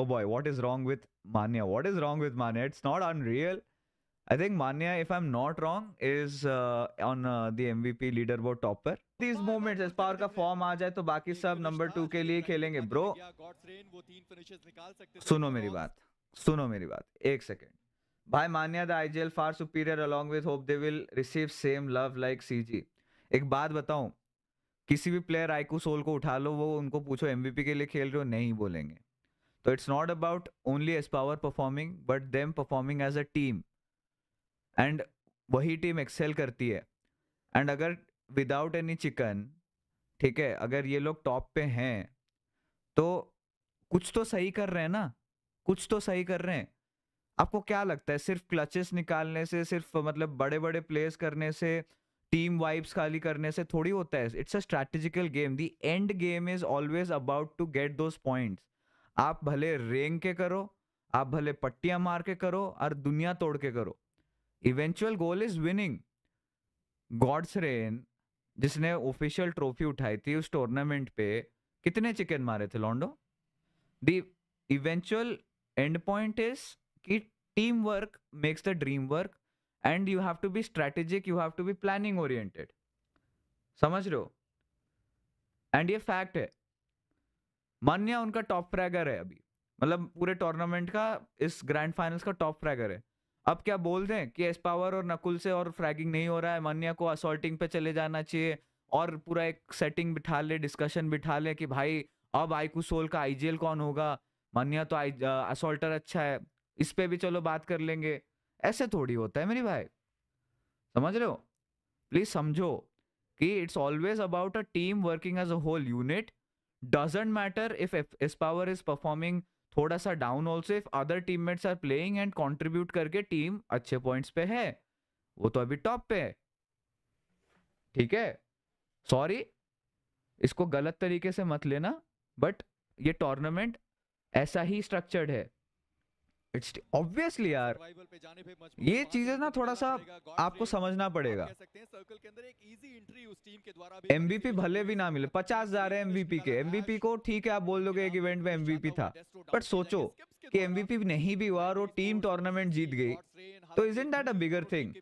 oh boy, what is wrong with Manya? What is wrong with Manya? It's not unreal. I think Manya, if I'm not wrong, is uh, on uh, the MVP leaderboard topper. These movements, इस power का form आ जाए तो बाकी सब number two के लिए खेलेंगे ब्रो सुनो मेरी बात सुनो मेरी बात एक सेकेंड भाई मान्या the IGL far superior along with hope they will receive same love like CG एक बात बताऊं किसी भी प्लेयर आईकू सोल को उठा लो वो उनको पूछो एमवीपी के लिए खेल रहे हो नहीं बोलेंगे तो it's not about only S power performing but them performing as a team and वही टीम एक्सेल करती है एंड अगर विदाउट एनी चिकन ठीक है अगर ये लोग टॉप पे हैं तो कुछ तो सही कर रहे हैं ना कुछ तो सही कर रहे हैं आपको क्या लगता है सिर्फ क्लचेस निकालने से सिर्फ मतलब बड़े बड़े प्लेस करने से टीम वाइब्स खाली करने से थोड़ी होता है it's a strategical game the end game is always about to get those points आप भले रेंग के करो आप भले पट्टियां मार के करो और दुनिया तोड़ के करो eventual goal is winning Gods Reign जिसने ऑफिशियल ट्रॉफी उठाई थी उस टूर्नामेंट पे कितने चिकन मारे थे लॉन्डो the eventual end point is कि team work makes the dream work and you have to be strategic you have to be planning oriented समझ रहे हो एंड ये फैक्ट है मान्या उनका टॉप फ्रैगर है अभी मतलब पूरे टूर्नामेंट का इस ग्रैंड फाइनल्स का टॉप फ्रैगर है अब क्या बोल दें कि एस पावर और नकुल से और फ्रैगिंग नहीं हो रहा है मान्या को असोल्टिंग पे चले जाना चाहिए और पूरा एक सेटिंग बिठा ले डिस्कशन बिठा ले कि भाई अब आईकू सोल का आई कौन होगा मान्या तो आई असोल्टर अच्छा है इस पर भी चलो बात कर लेंगे ऐसे थोड़ी होता है मेरी भाई समझ रहे हो प्लीज समझो कि it's always about a team working as a whole unit doesn't matter if his power is performing थोड़ा सा down also if other team mates are playing and contribute करके टीम अच्छे पॉइंट्स पे है वो तो अभी टॉप पे है ठीक है सॉरी इसको गलत तरीके से मत लेना बट ये टूर्नामेंट ऐसा ही स्ट्रक्चर्ड है इट्स ऑब्वियसली यार ये चीजें ना तो थोड़ा सा आपको समझना पड़ेगा सर्कल के एमवीपी भले भी ना मिले पचास हजार है एमबीपी के एमबीपी को ठीक है आप बोल दो एक इवेंट में एमबीपी था बट सोचो कि एमवीपी नहीं भी हुआ और वो टीम टूर्नामेंट जीत गई तो is in that a bigger thing